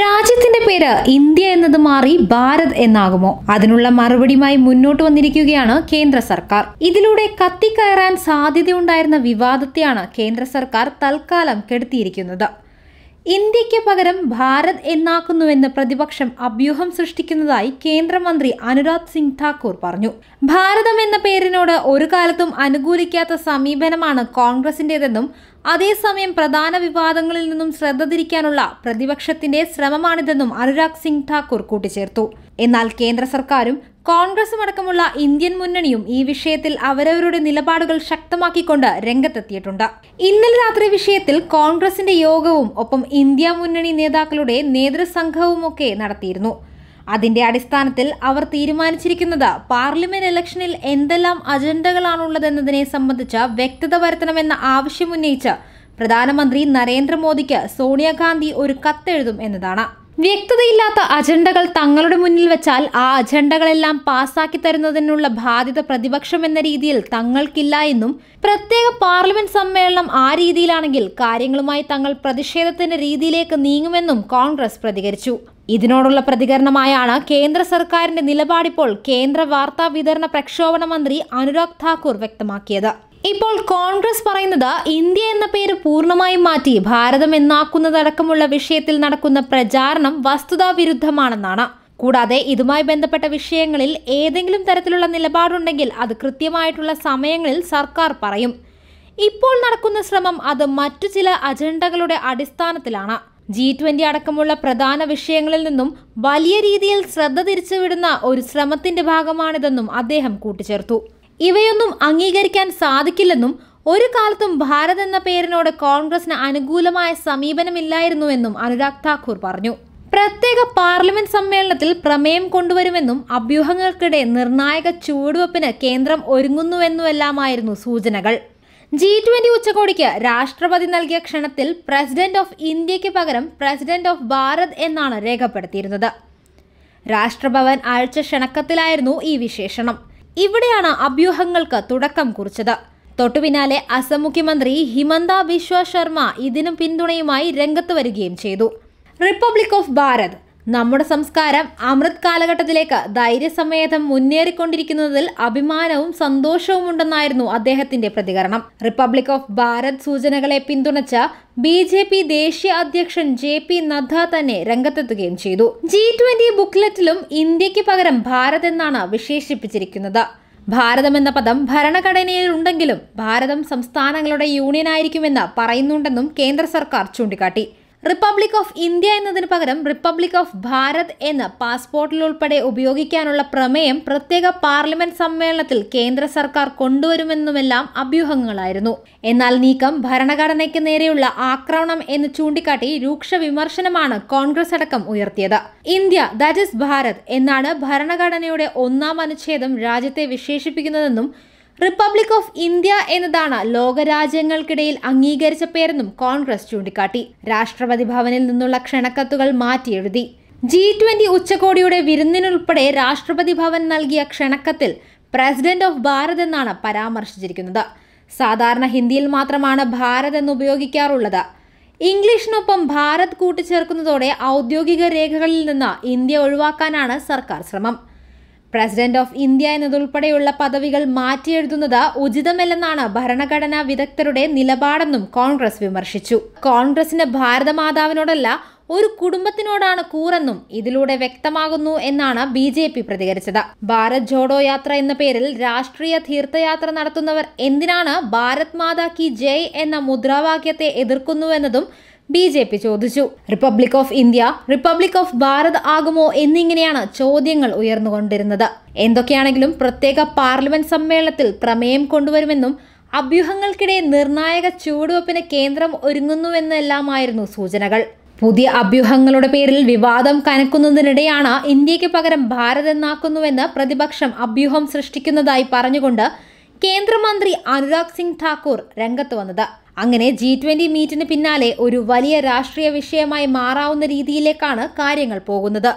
രാജ്യത്തിന്റെ പേര് ഇന്ത്യ എന്നത് മാറി ഭാരത് എന്നാകുമോ അതിനുള്ള മറുപടിയുമായി മുന്നോട്ട് വന്നിരിക്കുകയാണ് കേന്ദ്ര സർക്കാർ ഇതിലൂടെ കത്തിക്കയറാൻ സാധ്യതയുണ്ടായിരുന്ന വിവാദത്തെയാണ് കേന്ദ്ര സർക്കാർ തൽക്കാലം കെടുത്തിയിരിക്കുന്നത് ഇന്ത്യയ്ക്ക് പകരം ഭാരത് എന്നാക്കുന്നുവെന്ന് പ്രതിപക്ഷം അഭ്യൂഹം സൃഷ്ടിക്കുന്നതായി കേന്ദ്രമന്ത്രി അനുരാഗ് സിംഗ് ഠാക്കൂർ പറഞ്ഞു ഭാരതം എന്ന പേരിനോട് ഒരു കാലത്തും അനുകൂലിക്കാത്ത സമീപനമാണ് കോൺഗ്രസിന്റേതെന്നും അതേസമയം പ്രധാന വിവാദങ്ങളിൽ നിന്നും ശ്രദ്ധ തിരിക്കാനുള്ള പ്രതിപക്ഷത്തിന്റെ ശ്രമമാണിതെന്നും അനുരാഗ് സിംഗ് ഠാക്കൂർ കൂട്ടിച്ചേർത്തു എന്നാൽ കേന്ദ്ര സർക്കാരും കോൺഗ്രസും അടക്കമുള്ള ഇന്ത്യൻ മുന്നണിയും ഈ വിഷയത്തിൽ അവരവരുടെ നിലപാടുകൾ ശക്തമാക്കിക്കൊണ്ട് രംഗത്തെത്തിയിട്ടുണ്ട് ഇന്നലെ രാത്രി വിഷയത്തിൽ കോൺഗ്രസിന്റെ യോഗവും ഒപ്പം ഇന്ത്യ മുന്നണി നേതാക്കളുടെ നേതൃസംഘവുമൊക്കെ നടത്തിയിരുന്നു അതിന്റെ അടിസ്ഥാനത്തിൽ അവർ തീരുമാനിച്ചിരിക്കുന്നത് പാർലമെന്റ് ഇലക്ഷനിൽ എന്തെല്ലാം അജണ്ടകളാണുള്ളതെന്നതിനെ സംബന്ധിച്ച് വ്യക്തത വരുത്തണമെന്ന ആവശ്യമുന്നയിച്ച് പ്രധാനമന്ത്രി നരേന്ദ്രമോദിക്ക് സോണിയാഗാന്ധി ഒരു കത്തെഴുതും എന്നതാണ് വ്യക്തതയില്ലാത്ത അജണ്ടകൾ തങ്ങളുടെ മുന്നിൽ വെച്ചാൽ ആ അജണ്ടകളെല്ലാം പാസാക്കി തരുന്നതിനുള്ള ബാധ്യത പ്രതിപക്ഷം എന്ന രീതിയിൽ തങ്ങൾക്കില്ല എന്നും പ്രത്യേക പാർലമെന്റ് സമ്മേളനം ആ രീതിയിലാണെങ്കിൽ കാര്യങ്ങളുമായി തങ്ങൾ പ്രതിഷേധത്തിന്റെ രീതിയിലേക്ക് നീങ്ങുമെന്നും കോൺഗ്രസ് പ്രതികരിച്ചു ഇതിനോടുള്ള പ്രതികരണമായാണ് കേന്ദ്ര സർക്കാരിന്റെ നിലപാടിപ്പോൾ കേന്ദ്ര വാർത്താ വിതരണ പ്രക്ഷോഭണ മന്ത്രി അനുരാഗ് ഠാക്കൂർ വ്യക്തമാക്കിയത് ഇപ്പോൾ കോൺഗ്രസ് പറയുന്നത് ഇന്ത്യ എന്ന പേര് പൂർണ്ണമായും മാറ്റി ഭാരതം എന്നാക്കുന്നതടക്കമുള്ള വിഷയത്തിൽ നടക്കുന്ന പ്രചാരണം വസ്തുതാവിരുദ്ധമാണെന്നാണ് കൂടാതെ ഇതുമായി ബന്ധപ്പെട്ട വിഷയങ്ങളിൽ ഏതെങ്കിലും തരത്തിലുള്ള നിലപാടുണ്ടെങ്കിൽ അത് കൃത്യമായിട്ടുള്ള സമയങ്ങളിൽ സർക്കാർ പറയും ഇപ്പോൾ നടക്കുന്ന ശ്രമം അത് മറ്റു ചില അജണ്ടകളുടെ അടിസ്ഥാനത്തിലാണ് ജി ട്വന്റി അടക്കമുള്ള പ്രധാന വിഷയങ്ങളിൽ നിന്നും വലിയ രീതിയിൽ ശ്രദ്ധ തിരിച്ചുവിടുന്ന ഒരു ശ്രമത്തിന്റെ ഭാഗമാണിതെന്നും അദ്ദേഹം കൂട്ടിച്ചേർത്തു ഇവയൊന്നും അംഗീകരിക്കാൻ സാധിക്കില്ലെന്നും ഒരു കാലത്തും ഭാരത് എന്ന പേരിനോട് കോൺഗ്രസിന് അനുകൂലമായ സമീപനമില്ലായിരുന്നുവെന്നും അനുരാഗ് താക്കൂർ പറഞ്ഞു പ്രത്യേക പാർലമെന്റ് സമ്മേളനത്തിൽ പ്രമേയം കൊണ്ടുവരുമെന്നും അഭ്യൂഹങ്ങൾക്കിടെ നിർണായക ചുവടുവെപ്പിന് കേന്ദ്രം ഒരുങ്ങുന്നുവെന്നുമെല്ലാമായിരുന്നു സൂചനകൾ ജി ട്വന്റി ഉച്ചകോടിക്ക് രാഷ്ട്രപതി നൽകിയ ക്ഷണത്തിൽ പ്രസിഡന്റ് ഓഫ് ഇന്ത്യക്ക് പകരം പ്രസിഡന്റ് ഓഫ് ഭാരത് എന്നാണ് രേഖപ്പെടുത്തിയിരുന്നത് രാഷ്ട്രഭവൻ ആഴ്ച ക്ഷണക്കത്തിലായിരുന്നു ഈ വിശേഷണം ഇവിടെയാണ് അഭ്യൂഹങ്ങൾക്ക് തുടക്കം കുറിച്ചത് തൊട്ടുപിന്നാലെ അസം മുഖ്യമന്ത്രി ഹിമന്ത ബിശ്വ ശർമ്മ ഇതിനും പിന്തുണയുമായി രംഗത്ത് വരികയും ചെയ്തു റിപ്പബ്ലിക് ഓഫ് ഭാരത് നമ്മുടെ സംസ്കാരം അമൃത് കാലഘട്ടത്തിലേക്ക് ധൈര്യസമേതം മുന്നേറിക്കൊണ്ടിരിക്കുന്നതിൽ അഭിമാനവും സന്തോഷവും ഉണ്ടെന്നായിരുന്നു അദ്ദേഹത്തിന്റെ പ്രതികരണം റിപ്പബ്ലിക് ഓഫ് ഭാരത് സൂചനകളെ പിന്തുണച്ച ബി ജെ പി ദേശീയ അധ്യക്ഷൻ ജെ പി നദ്ദ തന്നെ രംഗത്തെത്തുകയും ചെയ്തു ജി ട്വന്റി ബുക്ക്ലെറ്റിലും ഇന്ത്യക്ക് പകരം ഭാരത് എന്നാണ് വിശേഷിപ്പിച്ചിരിക്കുന്നത് ഭാരതം എന്ന പദം ഭരണഘടനയിൽ ഉണ്ടെങ്കിലും ഭാരതം സംസ്ഥാനങ്ങളുടെ യൂണിയനായിരിക്കുമെന്ന് പറയുന്നുണ്ടെന്നും കേന്ദ്ര സർക്കാർ ചൂണ്ടിക്കാട്ടി റിപ്പബ്ലിക് ഓഫ് ഇന്ത്യ എന്നതിന് പകരം റിപ്പബ്ലിക് ഓഫ് ഭാരത് എന്ന് പാസ്പോർട്ടിലുൾപ്പെടെ ഉപയോഗിക്കാനുള്ള പ്രമേയം പ്രത്യേക പാർലമെന്റ് സമ്മേളനത്തിൽ കേന്ദ്ര സർക്കാർ കൊണ്ടുവരുമെന്നുമെല്ലാം അഭ്യൂഹങ്ങളായിരുന്നു എന്നാൽ നീക്കം ഭരണഘടനയ്ക്ക് നേരെയുള്ള ആക്രമണം എന്ന് ചൂണ്ടിക്കാട്ടി രൂക്ഷ വിമർശനമാണ് കോൺഗ്രസ് അടക്കം ഉയർത്തിയത് ഇന്ത്യ ദാറ്റ് ഇസ് ഭാരത് എന്നാണ് ഭരണഘടനയുടെ ഒന്നാം അനുച്ഛേദം രാജ്യത്തെ വിശേഷിപ്പിക്കുന്നതെന്നും റിപ്പബ്ലിക് ഓഫ് ഇന്ത്യ എന്നതാണ് ലോകരാജ്യങ്ങൾക്കിടയിൽ അംഗീകരിച്ച പേരെന്നും കോൺഗ്രസ് ചൂണ്ടിക്കാട്ടി രാഷ്ട്രപതി ഭവനിൽ നിന്നുള്ള ക്ഷണക്കത്തുകൾ മാറ്റിയെഴുതി ജി ട്വന്റി ഉച്ചകോടിയുടെ വിരുന്നിനുൾപ്പെടെ രാഷ്ട്രപതി ഭവൻ നൽകിയ ക്ഷണക്കത്തിൽ പ്രസിഡന്റ് ഓഫ് ഭാരത് എന്നാണ് പരാമർശിച്ചിരിക്കുന്നത് സാധാരണ ഹിന്ദിയിൽ മാത്രമാണ് ഭാരത് എന്ന് ഉപയോഗിക്കാറുള്ളത് ഇംഗ്ലീഷിനൊപ്പം ഭാരത് കൂട്ടിച്ചേർക്കുന്നതോടെ ഔദ്യോഗിക രേഖകളിൽ നിന്ന് ഇന്ത്യ ഒഴിവാക്കാനാണ് സർക്കാർ ശ്രമം പ്രസിഡന്റ് ഓഫ് ഇന്ത്യ എന്നതുൾപ്പെടെയുള്ള പദവികൾ മാറ്റിയെഴുതുന്നത് ഉചിതമല്ലെന്നാണ് ഭരണഘടനാ വിദഗ്ധരുടെ നിലപാടെന്നും കോൺഗ്രസ് വിമർശിച്ചു കോൺഗ്രസിന് ഭാരതമാതാവിനോടല്ല ഒരു കുടുംബത്തിനോടാണ് കൂറെന്നും ഇതിലൂടെ വ്യക്തമാകുന്നു എന്നാണ് ബി ജെ പി പ്രതികരിച്ചത് ഭാരത് ജോഡോ യാത്ര എന്ന പേരിൽ രാഷ്ട്രീയ തീർത്ഥയാത്ര നടത്തുന്നവർ എന്തിനാണ് ഭാരത് മാതാ കി ജയ് എന്ന മുദ്രാവാക്യത്തെ എതിർക്കുന്നുവെന്നതും ബി ജെ പി ചോദിച്ചു republic of India republic of Bharat ആകുമോ എന്നിങ്ങനെയാണ് ചോദ്യങ്ങൾ ഉയർന്നുകൊണ്ടിരുന്നത് എന്തൊക്കെയാണെങ്കിലും പ്രത്യേക പാർലമെന്റ് സമ്മേളനത്തിൽ പ്രമേയം കൊണ്ടുവരുമെന്നും അഭ്യൂഹങ്ങൾക്കിടെ നിർണായക ചുവടുവെപ്പിന് കേന്ദ്രം ഒരുങ്ങുന്നുവെന്നെല്ലാമായിരുന്നു സൂചനകൾ പുതിയ അഭ്യൂഹങ്ങളുടെ പേരിൽ വിവാദം കനക്കുന്നതിനിടെയാണ് ഇന്ത്യക്ക് പകരം ഭാരത് എന്നാക്കുന്നുവെന്ന് പ്രതിപക്ഷം അഭ്യൂഹം സൃഷ്ടിക്കുന്നതായി പറഞ്ഞുകൊണ്ട് കേന്ദ്രമന്ത്രി അനുരാഗ് സിംഗ് ഠാക്കൂർ രംഗത്ത് വന്നത് അങ്ങനെ ജി ട്വന്റി മീറ്റിന് പിന്നാലെ ഒരു വലിയ രാഷ്ട്രീയ വിഷയമായി മാറാവുന്ന രീതിയിലേക്കാണ് കാര്യങ്ങൾ പോകുന്നത്